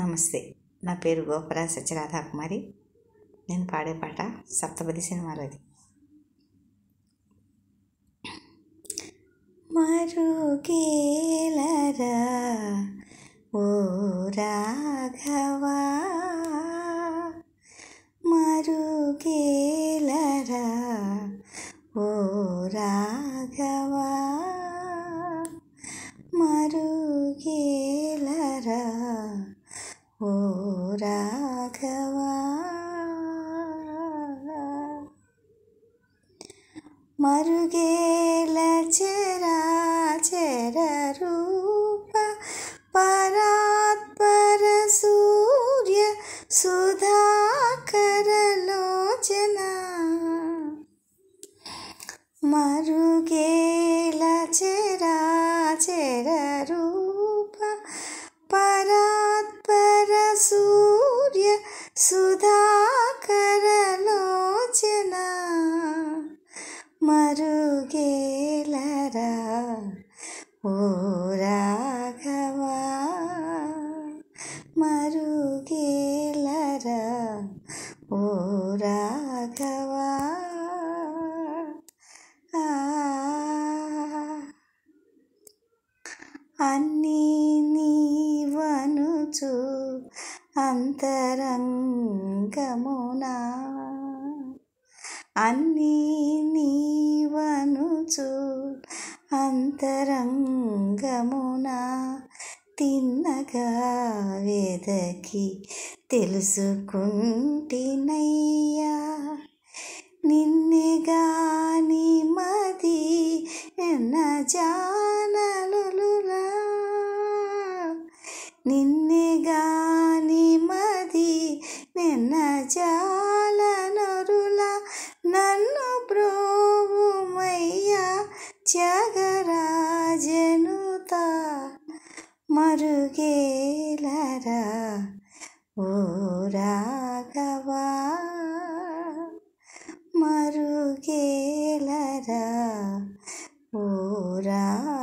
నమస్తే నా పేరు గోపరా సత్యరాధాకుమారి నేను పాడే పాట సప్తపది సినిమాలది మరుగేలరా ఓ రాఘవా మరుగేలరా ఓ రాఘవా मरुगेलचराचररूप परात्परसूर्य चरप परात् पर सूर्य सुधा सूर्य మరుగేలరా ఓ రాఘవా మరుగేలరా ఓ రాఘవా అన్నీ నీవనుచు అంతరంగమునా అన్నీ నీవనుచు అంతరంగమున తిన్నగా వెదకి తెలుసుకుంటినయ్యా నిన్నే గాని మది జాననులురా నిన్నే గాని మది నిన్న జా ರಾಜನುತ ಮರುಗೇಲರ ಓ ರಾಘವ ಮರುಗೇಲರ ಓ ರಾ